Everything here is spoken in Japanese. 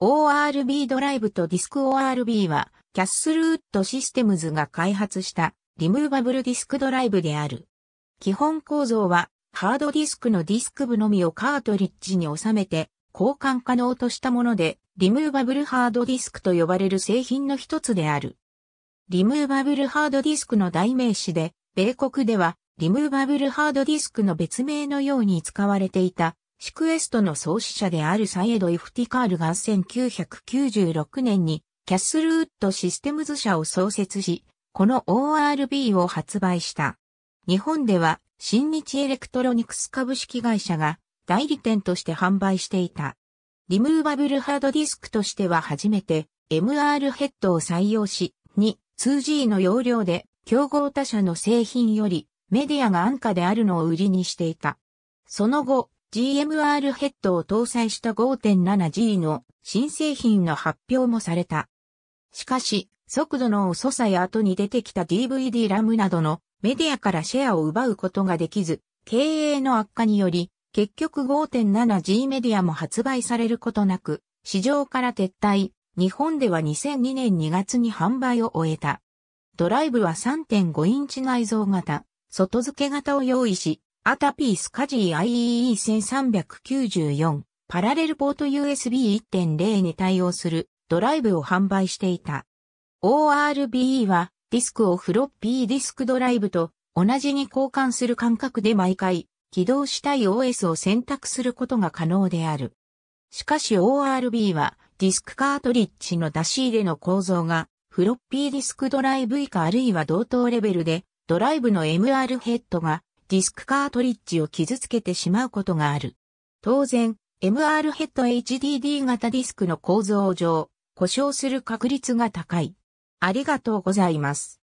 ORB ドライブとディスク ORB は、キャッスルウッドシステムズが開発したリムーバブルディスクドライブである。基本構造は、ハードディスクのディスク部のみをカートリッジに収めて交換可能としたもので、リムーバブルハードディスクと呼ばれる製品の一つである。リムーバブルハードディスクの代名詞で、米国ではリムーバブルハードディスクの別名のように使われていたシクエストの創始者であるサイエド・イフティカールが1996年にキャッスルウッドシステムズ社を創設し、この ORB を発売した。日本では新日エレクトロニクス株式会社が代理店として販売していた。リムーバブルハードディスクとしては初めて MR ヘッドを採用し、2、2G の容量で競合他社の製品よりメディアが安価であるのを売りにしていた。その後、GMR ヘッドを搭載した 5.7G の新製品の発表もされた。しかし、速度の遅さや後に出てきた DVD ラムなどのメディアからシェアを奪うことができず、経営の悪化により、結局 5.7G メディアも発売されることなく、市場から撤退、日本では2002年2月に販売を終えた。ドライブは3.5インチ内蔵型、外付け型を用意し、アタピースカジー IEE1394 パラレルポート USB1.0 に対応するドライブを販売していた。ORBE はディスクをフロッピーディスクドライブと同じに交換する感覚で毎回起動したい OS を選択することが可能である。しかし ORB はディスクカートリッジの出し入れの構造がフロッピーディスクドライブ以下あるいは同等レベルでドライブの MR ヘッドがディスクカートリッジを傷つけてしまうことがある。当然、MR ヘッド HDD 型ディスクの構造上、故障する確率が高い。ありがとうございます。